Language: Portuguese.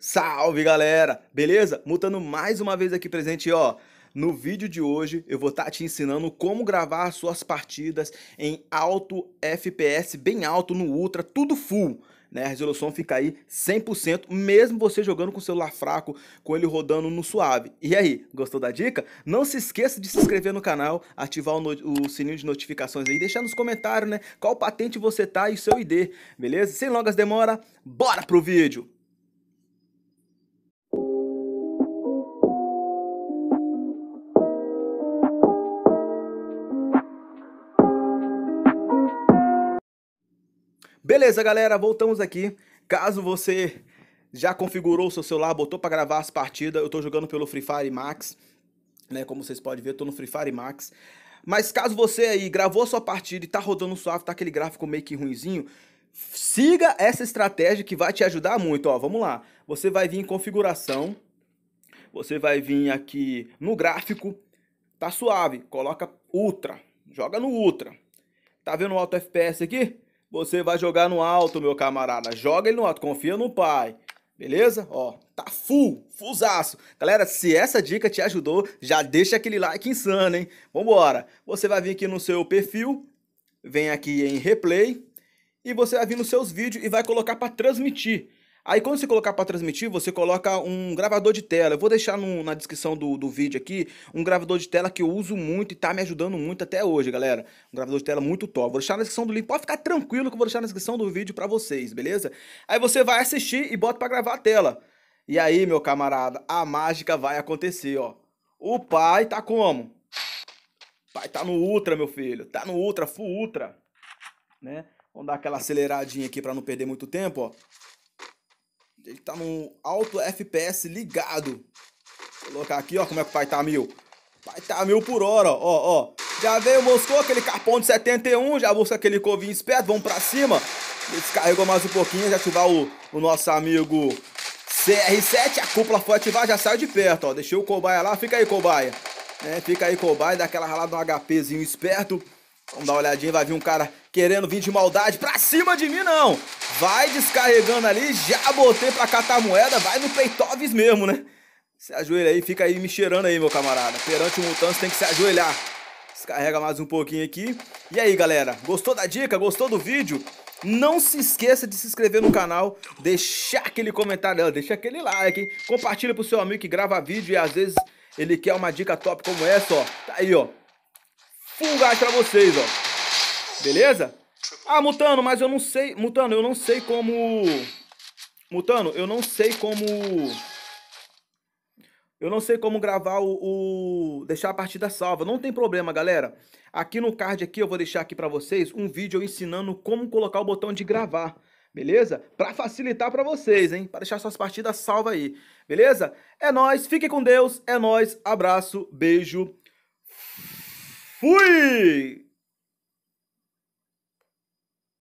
Salve galera, beleza? Mutando mais uma vez aqui presente, ó. No vídeo de hoje eu vou estar tá te ensinando como gravar suas partidas em alto FPS, bem alto no ultra, tudo full. Né, a resolução fica aí 100%, mesmo você jogando com o celular fraco, com ele rodando no suave. E aí, gostou da dica? Não se esqueça de se inscrever no canal, ativar o, o sininho de notificações aí, deixar nos comentários, né, qual patente você tá e seu ID, beleza? Sem longas demora, bora pro vídeo! Beleza, galera, voltamos aqui. Caso você já configurou o seu celular, botou para gravar as partidas, eu estou jogando pelo Free Fire Max, né? Como vocês podem ver, eu tô no Free Fire Max. Mas caso você aí gravou sua partida e tá rodando suave, tá aquele gráfico meio que ruinzinho, siga essa estratégia que vai te ajudar muito, ó. Vamos lá. Você vai vir em configuração, você vai vir aqui no gráfico, tá suave, coloca ultra, joga no ultra. Tá vendo o alto FPS aqui? Você vai jogar no alto, meu camarada. Joga ele no alto, confia no pai. Beleza? Ó, tá full, fullzaço. Galera, se essa dica te ajudou, já deixa aquele like insano, hein? Vambora. Você vai vir aqui no seu perfil, vem aqui em replay e você vai vir nos seus vídeos e vai colocar para transmitir. Aí quando você colocar para transmitir, você coloca um gravador de tela. Eu vou deixar no, na descrição do, do vídeo aqui um gravador de tela que eu uso muito e tá me ajudando muito até hoje, galera. Um gravador de tela muito top. Vou deixar na descrição do link. Pode ficar tranquilo que eu vou deixar na descrição do vídeo para vocês, beleza? Aí você vai assistir e bota para gravar a tela. E aí, meu camarada, a mágica vai acontecer, ó. O pai tá como? O pai tá no ultra, meu filho. Tá no ultra, full ultra, né? Vamos dar aquela aceleradinha aqui para não perder muito tempo, ó. Ele tá num alto FPS ligado. Vou colocar aqui, ó, como é que o pai tá mil. Pai tá mil por hora, ó, ó. Já veio, moscou aquele carpão de 71, já busca aquele covinho esperto, vamos pra cima. Descarregou mais um pouquinho, já ativar o, o nosso amigo CR7. A cúpula foi ativar, já saiu de perto, ó. Deixei o cobaia lá, fica aí, cobaia. É, fica aí, cobaia, dá aquela ralada no HPzinho esperto. Vamos dar uma olhadinha, vai vir um cara querendo vir de maldade pra cima de mim, não. Vai descarregando ali, já botei pra catar moeda, vai no Peitoves mesmo, né? Se ajoelha aí, fica aí me cheirando aí, meu camarada. Perante o mutante tem que se ajoelhar. Descarrega mais um pouquinho aqui. E aí, galera, gostou da dica? Gostou do vídeo? Não se esqueça de se inscrever no canal, deixar aquele comentário, deixa aquele like, hein? compartilha pro seu amigo que grava vídeo e às vezes ele quer uma dica top como essa, ó. Tá aí, ó full gás pra vocês, ó. Beleza? Ah, Mutano, mas eu não sei... Mutano, eu não sei como... Mutano, eu não sei como... Eu não sei como gravar o, o, deixar a partida salva. Não tem problema, galera. Aqui no card aqui eu vou deixar aqui para vocês um vídeo ensinando como colocar o botão de gravar, beleza? Para facilitar para vocês, hein? Para deixar suas partidas salvas aí, beleza? É nós, fique com Deus, é nós, abraço, beijo. Fui!